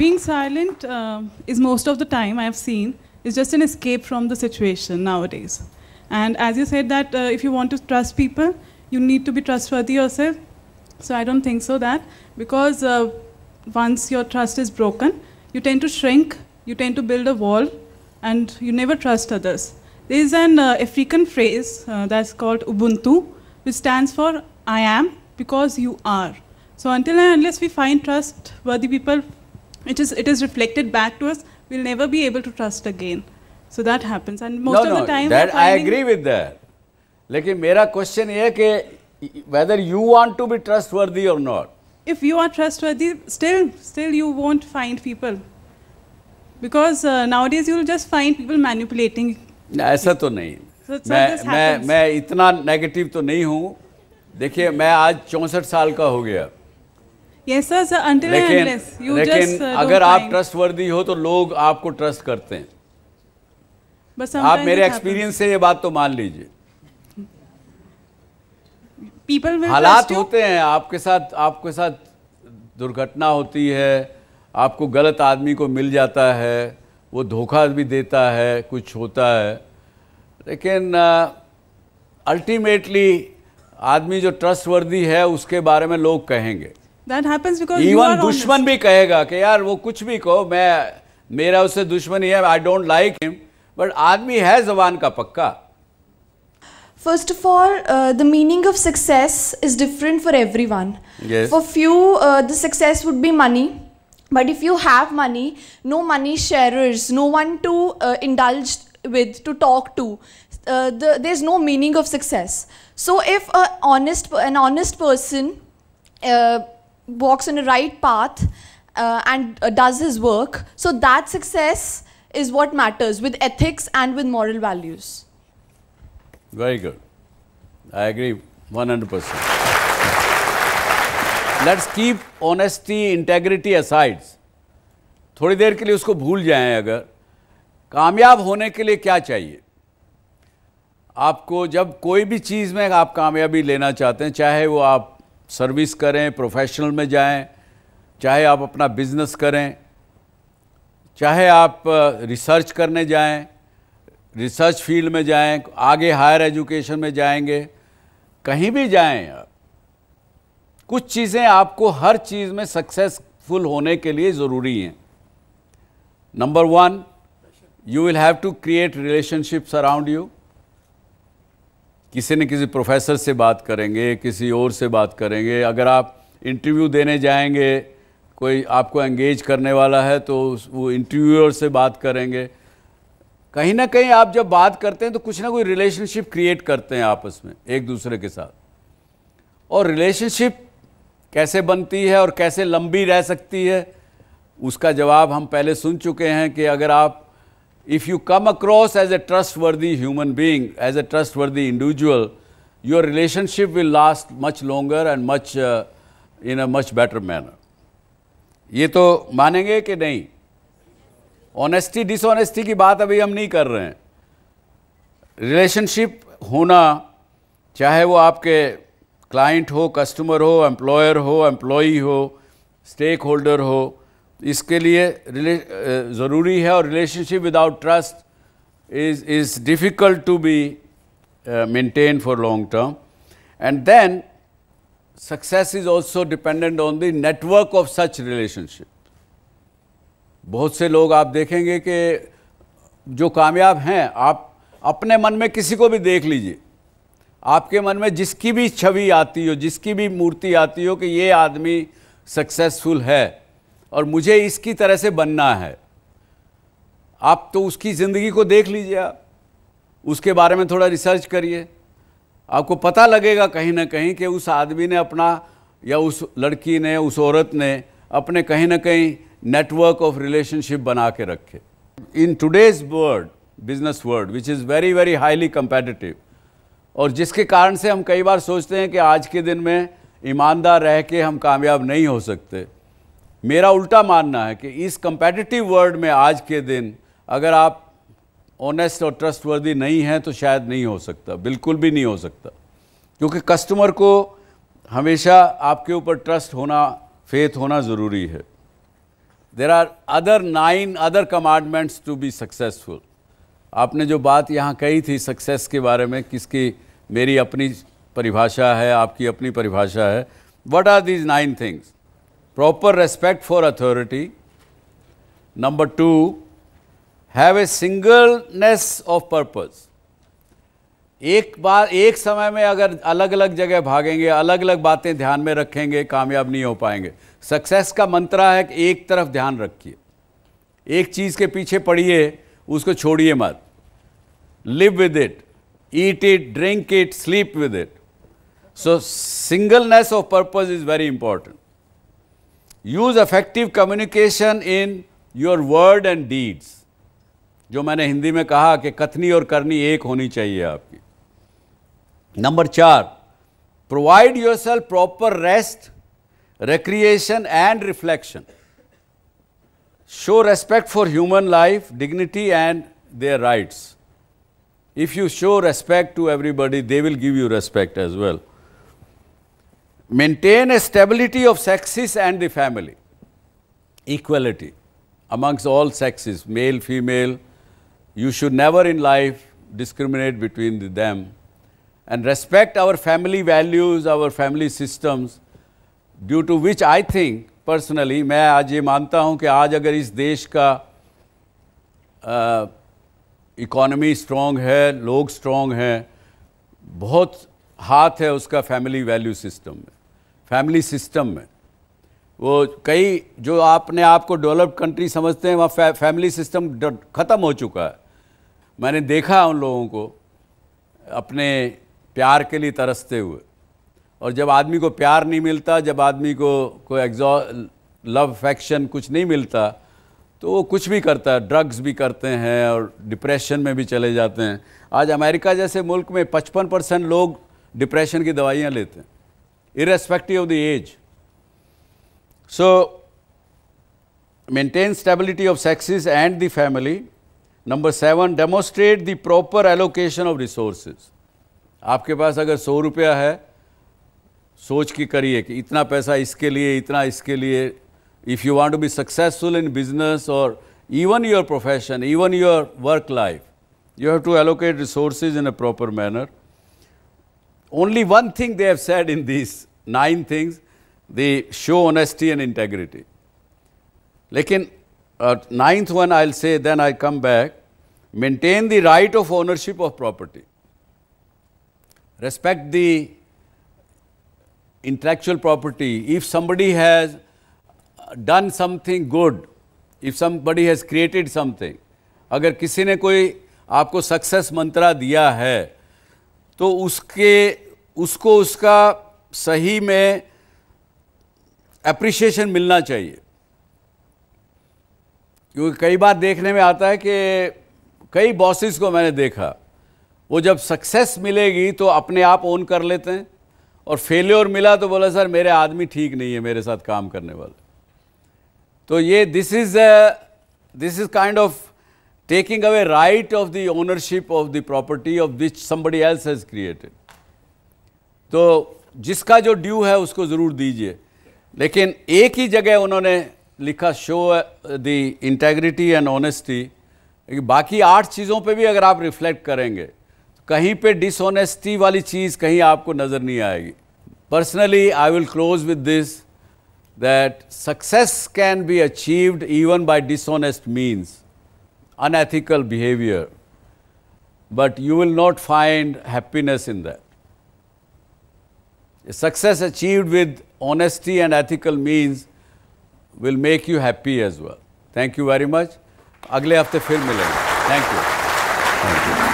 being silent uh, is most of the time I have seen is just an escape from the situation nowadays. And as you said that uh, if you want to trust people, you need to be trustworthy yourself. So I don't think so that because uh, once your trust is broken, you tend to shrink, you tend to build a wall, and you never trust others. There is an uh, African phrase uh, that's called Ubuntu, which stands for I am because you are. So until and unless we find trustworthy people it is it is reflected back to us we'll never be able to trust again so that happens and most no, of no, the time that i agree with that lekin mera question ye hai ki whether you want to be trustworthy or not if you are trustworthy still still you won't find people because uh, nowadays you'll just find people manipulating ऐसा तो नहीं मैं मैं मैं इतना negative तो नहीं हूँ देखिए मैं आज चौंसठ साल का हो गया yes sir sir until लेकिन, unless you लेकिन just, uh, अगर आप ट्रस्ट वर्दी हो तो लोग आपको ट्रस्ट करते हैं बस आप मेरे एक्सपीरियंस से ये बात तो मान लीजिए पीपल हालात होते हैं आपके साथ आपके साथ दुर्घटना होती है आपको गलत आदमी को मिल जाता है वो धोखा भी देता है कुछ होता है लेकिन अल्टीमेटली आदमी जो ट्रस्टवर्दी है उसके बारे में लोग कहेंगे That happens because even दुश्मन kahega ke कि wo kuch bhi ko कहो मैं मेरा उससे hai. I don't like him, but आदमी hai जबान ka pakkā. First of all, uh, the meaning of success is different for everyone. Yes. For few, uh, the success would be money. But if you have money, no money sharers, no one to uh, indulge with, to talk to, uh, the, there's no meaning of success. So if honest, an honest person uh, walks in the right path uh, and uh, does his work. So that success is what matters with ethics and with moral values. Very good. I agree 100%. Let's keep honesty, integrity aside. थोड़ी देर के लिए उसको भूल जाएं अगर कामयाब होने के लिए क्या चाहिए आपको जब कोई भी चीज़ में आप कामयाबी लेना चाहते हैं चाहे वो आप सर्विस करें प्रोफेशनल में जाएं, चाहे आप अपना बिजनेस करें चाहे आप रिसर्च करने जाएं, रिसर्च फील्ड में जाएं, आगे हायर एजुकेशन में जाएंगे कहीं भी जाएं कुछ चीज़ें आपको हर चीज़ में सक्सेसफुल होने के लिए ज़रूरी हैं number one you will have to create relationships around you किसी न किसी प्रोफेसर से बात करेंगे किसी और से बात करेंगे अगर आप इंटरव्यू देने जाएंगे कोई आपको एंगेज करने वाला है तो वो इंटरव्यूअर से बात करेंगे कहीं ना कहीं आप जब बात करते हैं तो कुछ ना कोई रिलेशनशिप क्रिएट करते हैं आपस में एक दूसरे के साथ और रिलेशनशिप कैसे बनती है और कैसे लंबी रह सकती है उसका जवाब हम पहले सुन चुके हैं कि अगर आप if you come across as a trustworthy human being, as a trustworthy individual, your relationship will last much longer and much uh, in a much better manner. ye to manenge ki nahi honesty dishonesty ki baat abhi hum nahi kar rahe hain relationship hona chahe wo aapke client ho customer ho employer ho employee ho stakeholder ho इसके लिए ज़रूरी है और relationship without trust is is difficult to be maintain for long term and then success is also dependent on the network of such relationship बहुत से लोग आप देखेंगे कि जो कामयाब हैं आप अपने मन में किसी को भी देख लीजिए आपके मन में जिसकी भी छवि आती हो जिसकी भी मूर्ति आती हो कि ये आदमी सक्सेसफुल है और मुझे इसकी तरह से बनना है आप तो उसकी ज़िंदगी को देख लीजिए आप उसके बारे में थोड़ा रिसर्च करिए आपको पता लगेगा कहीं ना कहीं कि उस आदमी ने अपना या उस लड़की ने उस औरत ने अपने कहीं ना कहीं नेटवर्क ऑफ रिलेशनशिप बना के रखे in today's world business world which is very very highly competitive और जिसके कारण से हम कई बार सोचते हैं कि आज के दिन में ईमानदार रह के हम कामयाब नहीं हो सकते मेरा उल्टा मानना है कि इस कंपेटिटिव वर्ल्ड में आज के दिन अगर आप ऑनेस्ट और ट्रस्टवर्दी नहीं हैं तो शायद नहीं हो सकता बिल्कुल भी नहीं हो सकता क्योंकि कस्टमर को हमेशा आपके ऊपर ट्रस्ट होना फेथ होना ज़रूरी है there are other nine other commandments to be successful आपने जो बात यहाँ कही थी सक्सेस के बारे में किसकी मेरी अपनी परिभाषा है आपकी अपनी परिभाषा है what are these nine things proper respect for authority. Number two, have a singleness of purpose एक बार एक समय में अगर अलग अलग जगह भागेंगे अलग अलग बातें ध्यान में रखेंगे कामयाब नहीं हो पाएंगे सक्सेस का मंत्रा है कि एक तरफ ध्यान रखिए एक चीज़ के पीछे पड़िए उसको छोड़िए मत live with it eat it drink it sleep with it so singleness of purpose is very important use effective communication in your word and deeds jo maine hindi mein kaha ki kathni aur karni ek honi chahiye aapki number 4 provide yourself proper rest recreation and reflection show respect for human life dignity and their rights if you show respect to everybody they will give you respect as well maintain a stability of sexes and the family, equality amongst all sexes, male, female. You should never in life discriminate between them and respect our family values, our family systems, due to which I think personally मैं आज ये मानता हूँ कि आज अगर इस देश का economy strong है लोग strong हैं बहुत हाथ है उसका family value system. में फैमिली सिस्टम में वो कई जो आपने आपको डेवलप्ड कंट्री समझते हैं वहाँ फै, फैमिली सिस्टम ख़त्म हो चुका है मैंने देखा उन लोगों को अपने प्यार के लिए तरसते हुए और जब आदमी को प्यार नहीं मिलता जब आदमी को कोई एग्जॉ लव फैक्शन कुछ नहीं मिलता तो वो कुछ भी करता है ड्रग्स भी करते हैं और डिप्रेशन में भी चले जाते हैं आज अमेरिका जैसे मुल्क में 55 परसेंट लोग डिप्रेशन की दवाइयाँ लेते हैं irrespective of the age. So, maintain stability of sexes and the family. Number seven, demonstrate the proper allocation of resources. आपके पास अगर सौ रुपया है सोच के करिए कि इतना पैसा इसके लिए इतना इसके लिए if you want to be successful in business or even your profession, even your work life, you have to allocate resources in a proper manner only one thing they have said in these nine things, they show honesty and integrity. Lekin, uh, ninth one I'll say, then I come back, maintain the right of ownership of property. Respect the intellectual property. If somebody has done something good, if somebody has created something, अगर किसी ने कोई आपको success mantra दिया है तो उसके उसको उसका सही में अप्रिशिएशन मिलना चाहिए क्योंकि कई बार देखने में आता है कि कई बॉसेस को मैंने देखा वो जब सक्सेस मिलेगी तो अपने आप ओन कर लेते हैं और फेल्योर मिला तो बोला सर मेरे आदमी ठीक नहीं है मेरे साथ काम करने वाले तो ये this is this is kind of taking away right of the ownership of the property of which somebody else has created. तो जिसका जो ड्यू है उसको ज़रूर दीजिए लेकिन एक ही जगह उन्होंने लिखा show the integrity and honesty बाकी आठ चीज़ों पे भी अगर आप रिफ्लेक्ट करेंगे तो कहीं पे डिसऑनेस्टी वाली चीज़ कहीं आपको नज़र नहीं आएगी personally I will close with this that success can be achieved even by dishonest means unethical behavior, but you will not find happiness in that. A success achieved with honesty and ethical means will make you happy as well. Thank you very much. अगले हफ्ते फिर मिलेंगे thank you thank